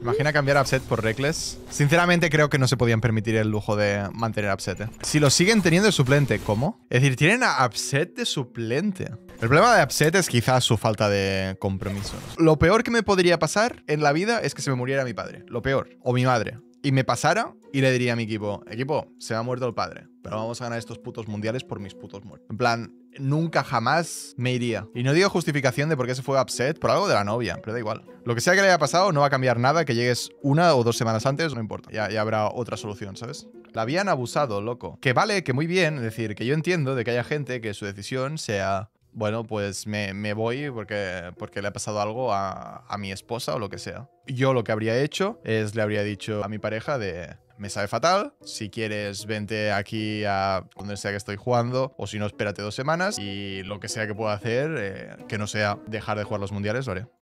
Imagina cambiar a Upset por Reckless. Sinceramente creo que no se podían permitir el lujo de mantener a Upset. Eh. Si lo siguen teniendo de suplente, ¿cómo? Es decir, tienen a Upset de suplente. El problema de Upset es quizás su falta de compromiso. Lo peor que me podría pasar en la vida es que se me muriera mi padre. Lo peor. O mi madre y me pasara y le diría a mi equipo, equipo, se ha muerto el padre, pero vamos a ganar estos putos mundiales por mis putos muertos. En plan, nunca jamás me iría. Y no digo justificación de por qué se fue upset, por algo de la novia, pero da igual. Lo que sea que le haya pasado no va a cambiar nada, que llegues una o dos semanas antes, no importa. Ya, ya habrá otra solución, ¿sabes? La habían abusado, loco. Que vale, que muy bien, es decir, que yo entiendo de que haya gente que su decisión sea bueno, pues me, voy porque, porque le ha pasado algo a, mi esposa o lo que sea. Yo lo que habría hecho es le habría dicho a mi pareja de, me sabe fatal. Si quieres, vente aquí a donde sea que estoy jugando, o si no, espérate dos semanas. Y lo que sea que pueda hacer, eh, que no sea dejar de jugar los mundiales, lo